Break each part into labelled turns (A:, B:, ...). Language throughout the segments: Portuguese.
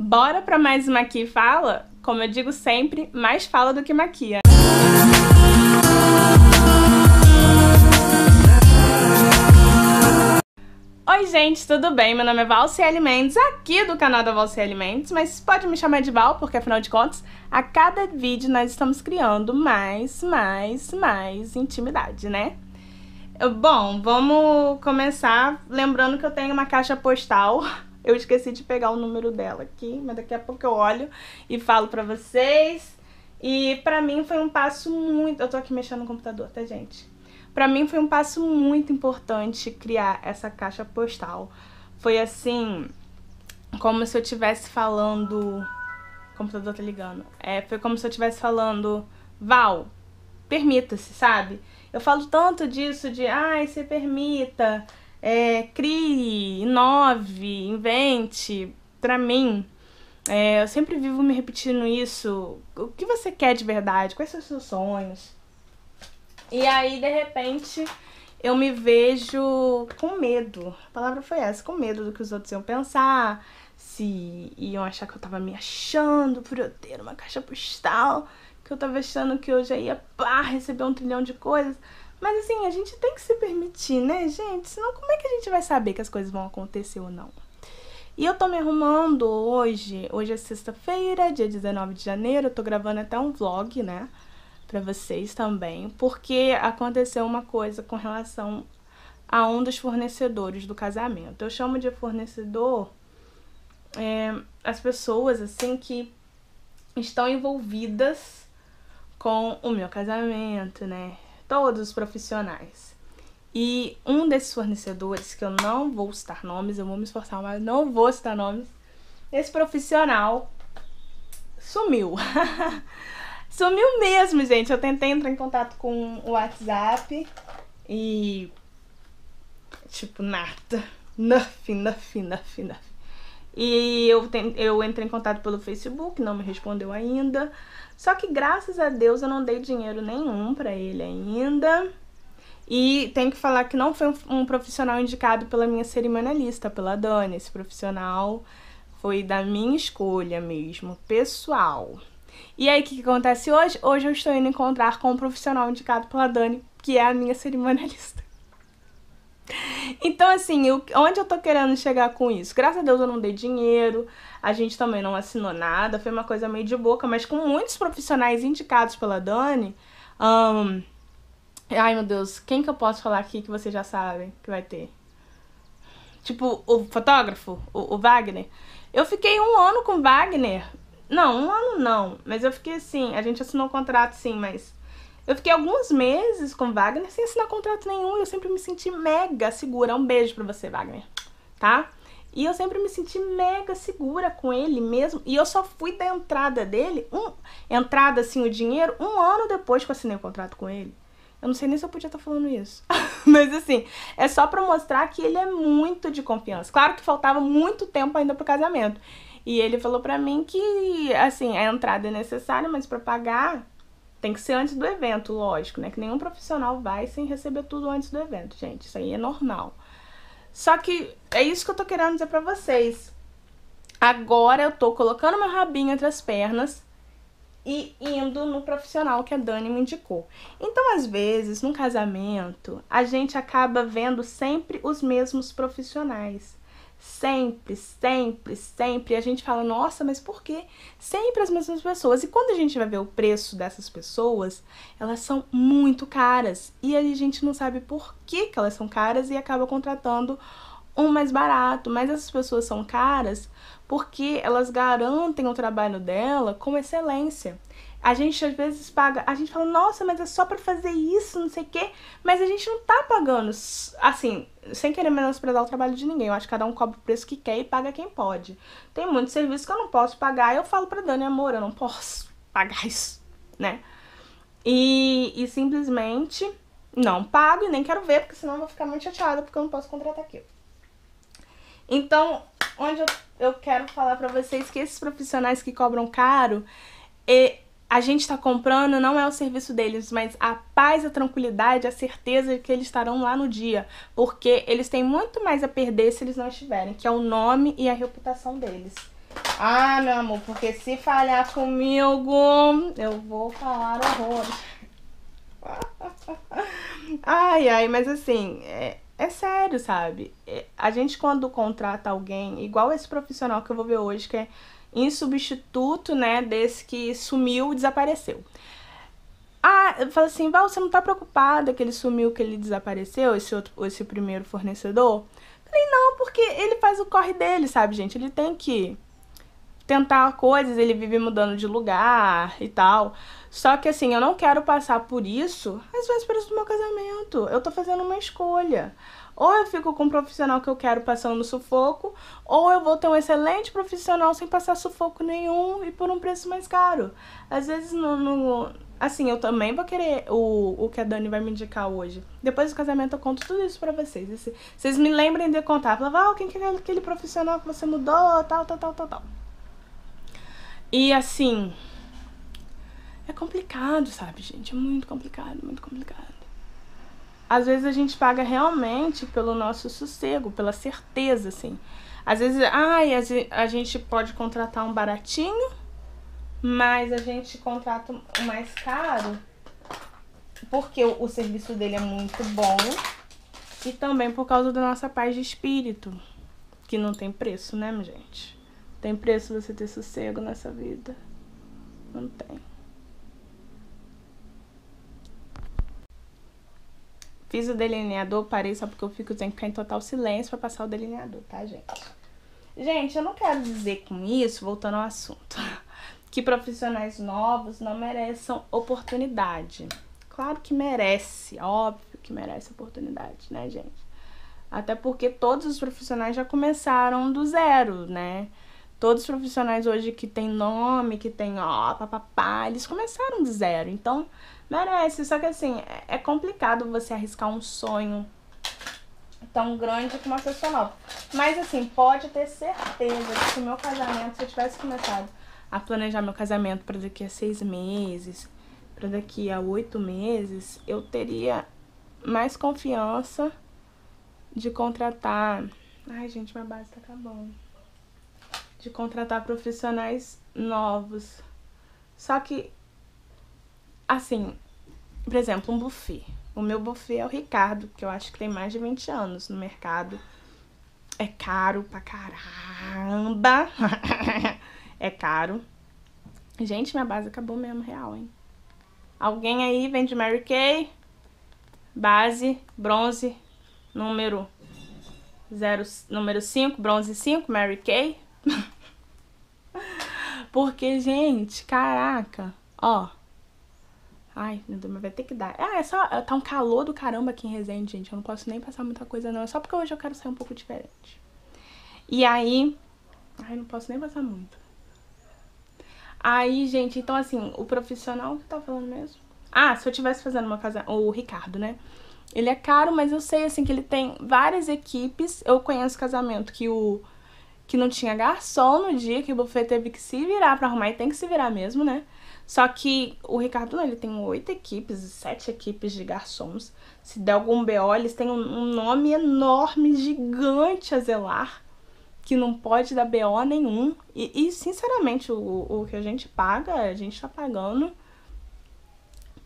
A: Bora para mais uma aqui fala? Como eu digo sempre, mais fala do que maquia. Oi, gente, tudo bem? Meu nome é Valciele Mendes, aqui do canal da Valciele Mendes, mas pode me chamar de Val, porque afinal de contas, a cada vídeo nós estamos criando mais, mais, mais intimidade, né? Bom, vamos começar lembrando que eu tenho uma caixa postal Eu esqueci de pegar o número dela aqui, mas daqui a pouco eu olho e falo pra vocês. E pra mim foi um passo muito. Eu tô aqui mexendo no computador, tá, gente? Pra mim foi um passo muito importante criar essa caixa postal. Foi assim, como se eu estivesse falando. O computador tá ligando. É, foi como se eu estivesse falando, Val, permita-se, sabe? Eu falo tanto disso de, ai, se permita, é, crie, inove, invente. Para mim, é, eu sempre vivo me repetindo isso. O que você quer de verdade? Quais são os seus sonhos? E aí, de repente, eu me vejo com medo. A palavra foi essa, com medo do que os outros iam pensar, se iam achar que eu tava me achando por eu ter uma caixa postal, que eu tava achando que eu já ia pá, receber um trilhão de coisas. Mas assim, a gente tem que se permitir, né, gente? Senão como é que a gente vai saber que as coisas vão acontecer ou não? E eu tô me arrumando hoje, hoje é sexta-feira, dia 19 de janeiro, eu tô gravando até um vlog, né, pra vocês também, porque aconteceu uma coisa com relação a um dos fornecedores do casamento. Eu chamo de fornecedor é, as pessoas, assim, que estão envolvidas com o meu casamento, né? todos os profissionais. E um desses fornecedores, que eu não vou citar nomes, eu vou me esforçar, mas não vou citar nomes, esse profissional sumiu. sumiu mesmo, gente. Eu tentei entrar em contato com o WhatsApp e. Tipo, nada. Nothing, nothing, nothing, nothing. E eu, tem, eu entrei em contato pelo Facebook, não me respondeu ainda. Só que graças a Deus eu não dei dinheiro nenhum para ele ainda. E tem que falar que não foi um, um profissional indicado pela minha cerimonialista, pela Dani. Esse profissional foi da minha escolha mesmo, pessoal. E aí, o que, que acontece hoje? Hoje eu estou indo encontrar com um profissional indicado pela Dani, que é a minha cerimonialista. Então, assim, eu, onde eu tô querendo chegar com isso? Graças a Deus eu não dei dinheiro, a gente também não assinou nada, foi uma coisa meio de boca, mas com muitos profissionais indicados pela Dani. Um, ai meu Deus, quem que eu posso falar aqui que vocês já sabem que vai ter? Tipo, o fotógrafo, o, o Wagner. Eu fiquei um ano com o Wagner. Não, um ano não, mas eu fiquei assim, a gente assinou o um contrato sim, mas eu fiquei alguns meses com Wagner sem assinar contrato nenhum. Eu sempre me senti mega segura. Um beijo pra você, Wagner. Tá? E eu sempre me senti mega segura com ele mesmo. E eu só fui da entrada dele, um, entrada assim, o dinheiro, um ano depois que eu assinei o contrato com ele. Eu não sei nem se eu podia estar tá falando isso. Mas assim, é só para mostrar que ele é muito de confiança. Claro que faltava muito tempo ainda pro casamento. E ele falou para mim que, assim, a entrada é necessária, mas para pagar tem que ser antes do evento, lógico, né? Que nenhum profissional vai sem receber tudo antes do evento, gente. Isso aí é normal. Só que é isso que eu tô querendo dizer pra vocês. Agora eu tô colocando meu rabinho entre as pernas e indo no profissional que a Dani me indicou. Então, às vezes, num casamento, a gente acaba vendo sempre os mesmos profissionais. Sempre, sempre, sempre. E a gente fala, nossa, mas por quê? Sempre as mesmas pessoas. E quando a gente vai ver o preço dessas pessoas, elas são muito caras. E a gente não sabe por que, que elas são caras e acaba contratando um mais barato. Mas essas pessoas são caras porque elas garantem o trabalho dela com excelência. A gente às vezes paga, a gente fala, nossa, mas é só para fazer isso, não sei o quê, mas a gente não tá pagando, assim, sem querer menosprezar o trabalho de ninguém. Eu acho que cada um cobra o preço que quer e paga quem pode. Tem muito serviço que eu não posso pagar e eu falo pra Dani, amor, eu não posso pagar isso, né? E, e simplesmente não pago e nem quero ver, porque senão eu vou ficar muito chateada porque eu não posso contratar aquilo. Então, onde eu, eu quero falar pra vocês que esses profissionais que cobram caro, e a gente está comprando não é o serviço deles, mas a paz, a tranquilidade, a certeza que eles estarão lá no dia, porque eles têm muito mais a perder se eles não estiverem, que é o nome e a reputação deles. Ah, meu amor, porque se falhar comigo, eu vou falar horror. Ai, ai, mas assim, é, é sério, sabe? É, a gente quando contrata alguém, igual esse profissional que eu vou ver hoje, que é insubstituto, né, desse que sumiu, desapareceu. Ah, eu falo assim, Val, você não tá preocupada que ele sumiu, que ele desapareceu, esse outro, esse primeiro fornecedor? Falei, não, porque ele faz o corre dele, sabe, gente? Ele tem que tentar coisas, ele vive mudando de lugar e tal. Só que assim, eu não quero passar por isso às vésperas do meu casamento. Eu tô fazendo uma escolha. Ou eu fico com um profissional que eu quero passando sufoco, ou eu vou ter um excelente profissional sem passar sufoco nenhum e por um preço mais caro. Às vezes no, no assim, eu também vou querer o, o que a Dani vai me indicar hoje. Depois do casamento eu conto tudo isso pra vocês. vocês me lembrem de contar. Falar, ah, quem que é aquele profissional que você mudou, tal, tal, tal, tal, tal. E assim. É complicado, sabe, gente? É muito complicado, muito complicado. Às vezes a gente paga realmente pelo nosso sossego, pela certeza, assim. Às vezes, ai, a gente pode contratar um baratinho, mas a gente contrata o mais caro porque o, serviço dele é muito bom e também por causa da nossa paz de espírito, que não tem preço, né, gente? Tem preço você ter sossego nessa vida? Não tem. Fiz o delineador, parei só porque eu fico sem ficar é em total silêncio pra passar o delineador, tá, gente? Gente, eu não quero dizer com isso, voltando ao assunto, que profissionais novos não mereçam oportunidade. Claro que merece, óbvio que merece oportunidade, né, gente? Até porque todos os profissionais já começaram do zero, né? Todos os profissionais hoje que tem nome, que tem ó, papapá, eles começaram de zero. Então, merece. Só que assim, é, é complicado você arriscar um sonho tão grande como uma pessoa nova. Mas assim, pode ter certeza que se o meu casamento, se eu tivesse começado a planejar meu casamento para daqui a seis meses, para daqui a oito meses, eu teria mais confiança de contratar. Ai, gente, minha base tá acabando de contratar profissionais novos. Só que, assim, por exemplo, um buffet. O meu buffet é o Ricardo, que eu acho que tem mais de 20 anos no mercado. É caro pra caramba. é caro. Gente, minha base acabou mesmo, real, hein? Alguém aí vende Mary Kay? Base, bronze, número 0, número 5, bronze 5, Mary Kay. Porque, gente, caraca, ó. Ai, meu Deus, mas vai ter que dar. Ah, é só. É, tá um calor do caramba aqui em Resende, gente. Eu não posso nem passar muita coisa, não. É só porque hoje eu quero sair um pouco diferente. E aí. Ai, não posso nem passar muito. Aí, gente, então assim, o profissional que tá falando mesmo? Ah, se eu tivesse fazendo uma casa. O Ricardo, né? Ele é caro, mas eu sei, assim, que ele tem várias equipes. Eu conheço casamento que o que não tinha garçom no dia, que o buffet teve que se virar para arrumar e tem que se virar mesmo, né? Só que o Ricardo, não, ele tem oito equipes, sete equipes de garçons. Se der algum BO, eles têm um nome enorme, gigante a zelar, que não pode dar BO nenhum. E, e sinceramente, o, o que a gente paga, a gente tá pagando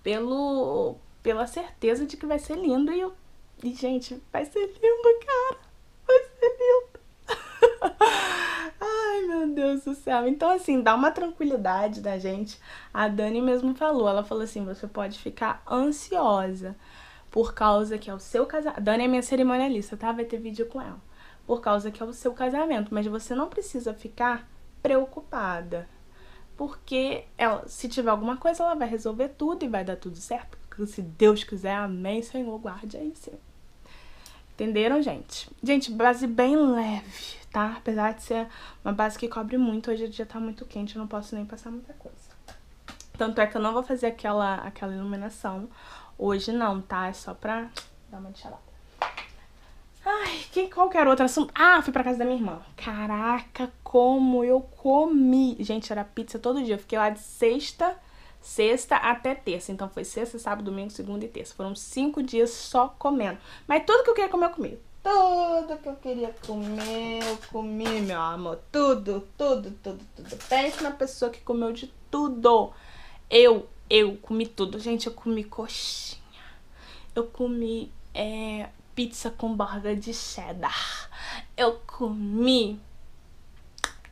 A: pelo, pela certeza de que vai ser lindo. E, eu, e gente, vai ser lindo, cara. Deus do céu. Então, assim, dá uma tranquilidade da gente. A Dani mesmo falou, ela falou assim, você pode ficar ansiosa por causa que é o seu casamento. Dani é minha cerimonialista, tá? Vai ter vídeo com ela. Por causa que é o seu casamento, mas você não precisa ficar preocupada. Porque ela, se tiver alguma coisa, ela vai resolver tudo e vai dar tudo certo. Se Deus quiser, amém, Senhor, guarde aí, Senhor. Entenderam, gente? Gente, base bem leve, tá? Apesar de ser uma base que cobre muito, hoje o dia tá muito quente, eu não posso nem passar muita coisa. Tanto é que eu não vou fazer aquela, aquela iluminação hoje não, tá? É só pra dar uma enxalada. Ai, que, qualquer outro assunto. Ah, fui pra casa da minha irmã. Caraca, como eu comi. Gente, era pizza todo dia. Eu fiquei lá de sexta sexta até terça. Então foi sexta, sábado, domingo, segunda e terça. Foram cinco dias só comendo. Mas tudo que eu queria comer, eu comi. Tudo que eu queria comer, eu comi, meu amor. Tudo, tudo, tudo, tudo. Pense na pessoa que comeu de tudo. Eu, eu comi tudo. Gente, eu comi coxinha. Eu comi é, pizza com borda de cheddar. Eu comi.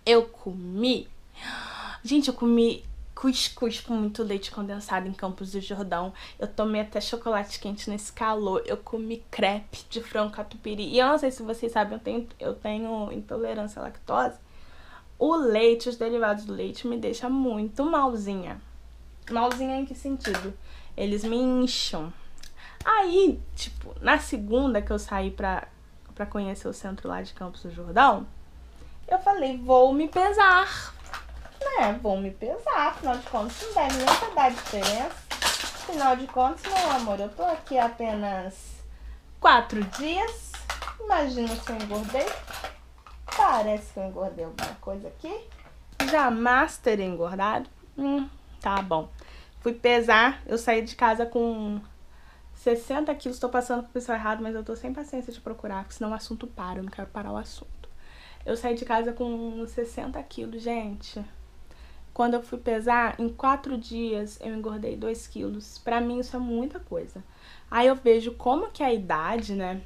A: Eu comi. Gente, eu comi cuscuz com muito leite condensado em Campos do Jordão. Eu tomei até chocolate quente nesse calor. Eu comi crepe de frango catupiry. E eu não sei se vocês sabem, eu tenho, eu tenho intolerância à lactose. O leite, os derivados do leite, me deixa muito malzinha. Malzinha em que sentido? Eles me incham. Aí, tipo, na segunda que eu saí pra, pra conhecer o centro lá de Campos do Jordão, eu falei, vou me pesar né, vou me pesar, afinal de contas não deve nem dar diferença. Afinal de contas, meu amor, eu tô aqui apenas quatro dias. Imagina se eu engordei. Parece que eu engordei alguma coisa aqui. Jamais ter engordado. Hum, tá bom. Fui pesar, eu saí de casa com 60 quilos, tô passando pro pessoal errado, mas eu tô sem paciência de procurar, porque senão o assunto para, eu não quero parar o assunto. Eu saí de casa com 60 quilos, gente. Quando eu fui pesar, em quatro dias eu engordei 2 quilos. Pra mim isso é muita coisa. Aí eu vejo como que a idade, né?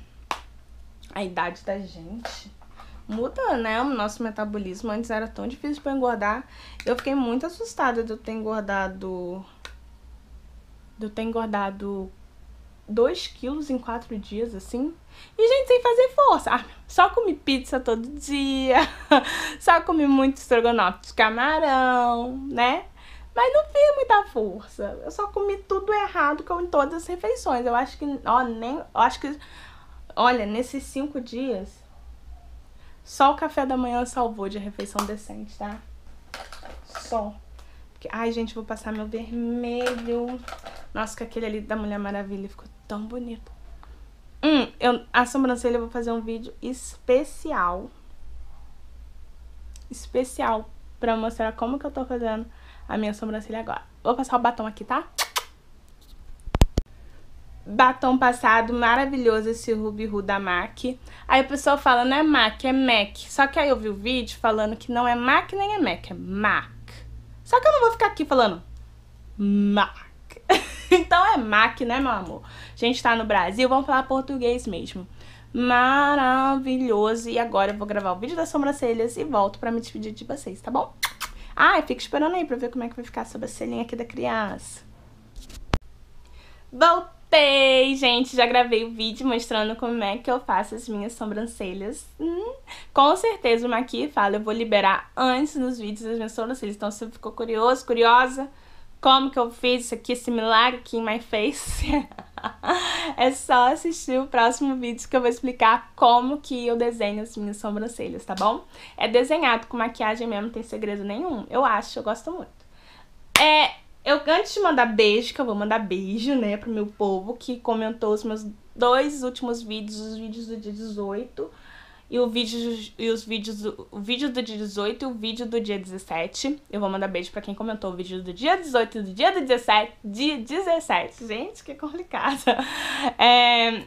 A: A idade da gente muda, né? O nosso metabolismo. Antes era tão difícil pra engordar. Eu fiquei muito assustada de eu ter engordado. De eu ter engordado 2 quilos em 4 dias, assim. E, gente, sem fazer força. Ah, só comi pizza todo dia. só comi muito estrogonofe de camarão, né? Mas não fiz muita força. Eu só comi tudo errado com todas as refeições. Eu acho que, ó, nem. Eu acho que. Olha, nesses cinco dias, só o café da manhã salvou de refeição decente, tá? Só. Ai, gente, vou passar meu vermelho. Nossa, que aquele ali da Mulher Maravilha ficou tão bonito. Hum, eu, a sobrancelha eu vou fazer um vídeo especial. Especial pra mostrar como que eu tô fazendo a minha sobrancelha agora. Vou passar o batom aqui, tá? Batom passado maravilhoso esse Ruby Ru da MAC. Aí a pessoa fala, não é MAC, é MAC. Só que aí eu vi o vídeo falando que não é MAC nem é MAC, é MAC. Só que eu não vou ficar aqui falando MAC. Então é MAC, né, meu amor? A gente tá no Brasil, vamos falar português mesmo. Maravilhoso. E agora eu vou gravar o vídeo das sobrancelhas e volto pra me despedir de vocês, tá bom? Ah, fica esperando aí pra ver como é que vai ficar a sobrancelhinha aqui da criança. Voltei, gente. Já gravei o vídeo mostrando como é que eu faço as minhas sobrancelhas. Hum, com certeza o Maqui fala, eu vou liberar antes nos vídeos as minhas sobrancelhas. Então, se você ficou curioso, curiosa como que eu fiz isso aqui, esse milagre aqui em my face. é só assistir o próximo vídeo que eu vou explicar como que eu desenho as minhas sobrancelhas, tá bom? É desenhado com maquiagem mesmo, não tem segredo nenhum. Eu acho, eu gosto muito. É, eu antes de mandar beijo, que eu vou mandar beijo, né, pro meu povo que comentou os meus dois últimos vídeos, os vídeos do dia 18 e o vídeo e os vídeos o vídeo do dia 18 e o vídeo do dia 17. Eu vou mandar beijo para quem comentou o vídeo do dia 18 e do dia do 17, dia 17. Gente, que complicada. É,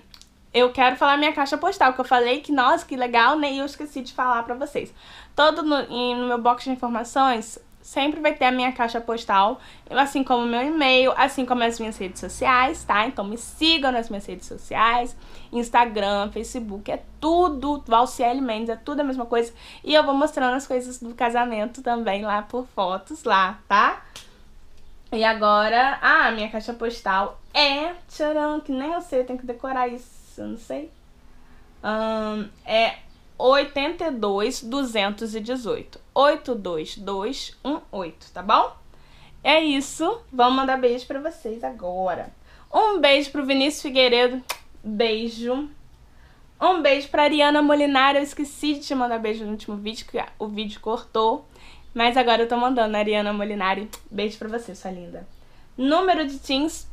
A: eu quero falar minha caixa postal, que eu falei que, nossa, que legal, né? eu esqueci de falar para vocês. Todo no, no meu box de informações, sempre vai ter a minha caixa postal, assim como o meu e-mail, assim como as minhas redes sociais, tá? Então me sigam nas minhas redes sociais. Instagram, Facebook, é tudo Valciele Mendes, é tudo a mesma coisa. E eu vou mostrando as coisas do casamento também lá por fotos lá, tá? E agora, ah, minha caixa postal é, tcharam, que nem eu sei, eu tenho que decorar isso, eu não sei. Um, é 82218. 82218, tá bom? É isso. Vamos mandar beijo para vocês agora. Um beijo pro Vinícius Figueiredo beijo. Um beijo pra Ariana Molinari. Eu esqueci de te mandar beijo no último vídeo, que o vídeo cortou. Mas agora eu tô mandando, Ariana Molinari. Beijo pra você, sua linda. Número de teens,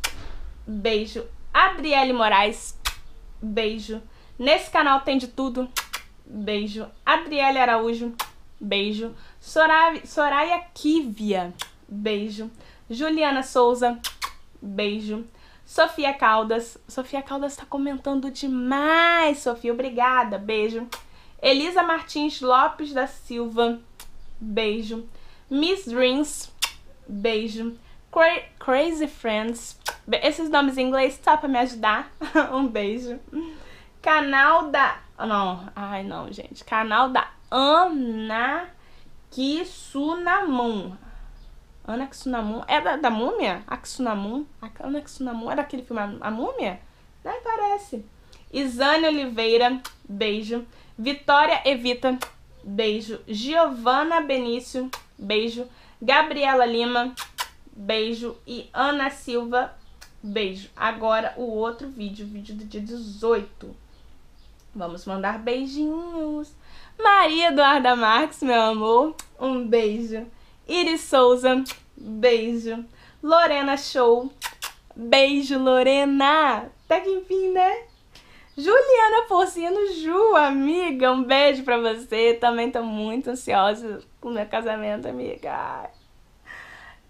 A: beijo. Adriele Moraes, beijo. Nesse canal tem de tudo, beijo. Adriele Araújo, beijo. Soraya Kivia, beijo. Juliana Souza, beijo. Sofia Caldas. Sofia Caldas tá comentando demais, Sofia. Obrigada, beijo. Elisa Martins Lopes da Silva, beijo. Miss Dreams, beijo. Cra Crazy Friends, esses nomes em inglês tá pra me ajudar. um beijo. Canal da. Não, ai não, gente. Canal da Ana Kisunamon. Ana Tsunamun. É da, da múmia? A Tsunamun? Ana Tsunamun é daquele filme A Múmia? Nem parece. Isane Oliveira, beijo. Vitória Evita, beijo. Giovana Benício, beijo. Gabriela Lima, beijo. E Ana Silva, beijo. Agora o outro vídeo, vídeo do dia 18. Vamos mandar beijinhos. Maria Eduarda Marques, meu amor, um beijo. Iris Souza, beijo. Lorena Show, beijo, Lorena. Até que enfim, né? Juliana Porcino Ju, amiga, um beijo pra você. Também tô muito ansiosa com meu casamento, amiga.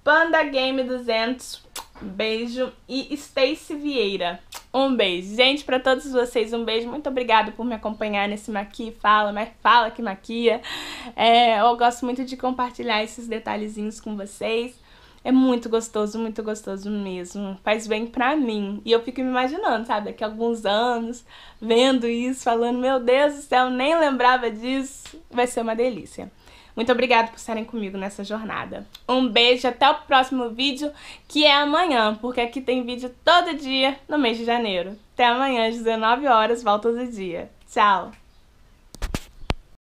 A: Panda Game 200, Beijo. E Stacy Vieira. Um beijo. Gente, para todos vocês, um beijo. Muito obrigada por me acompanhar nesse Maqui Fala, mas fala que maquia. É, eu gosto muito de compartilhar esses detalhezinhos com vocês. É muito gostoso, muito gostoso mesmo. Faz bem pra mim. E eu fico me imaginando, sabe, daqui a alguns anos, vendo isso, falando, meu Deus do céu, nem lembrava disso. Vai ser uma delícia. Muito obrigada por estarem comigo nessa jornada. Um beijo, até o próximo vídeo, que é amanhã, porque aqui tem vídeo todo dia no mês de janeiro. Até amanhã às 19 horas, volta do dia. Tchau!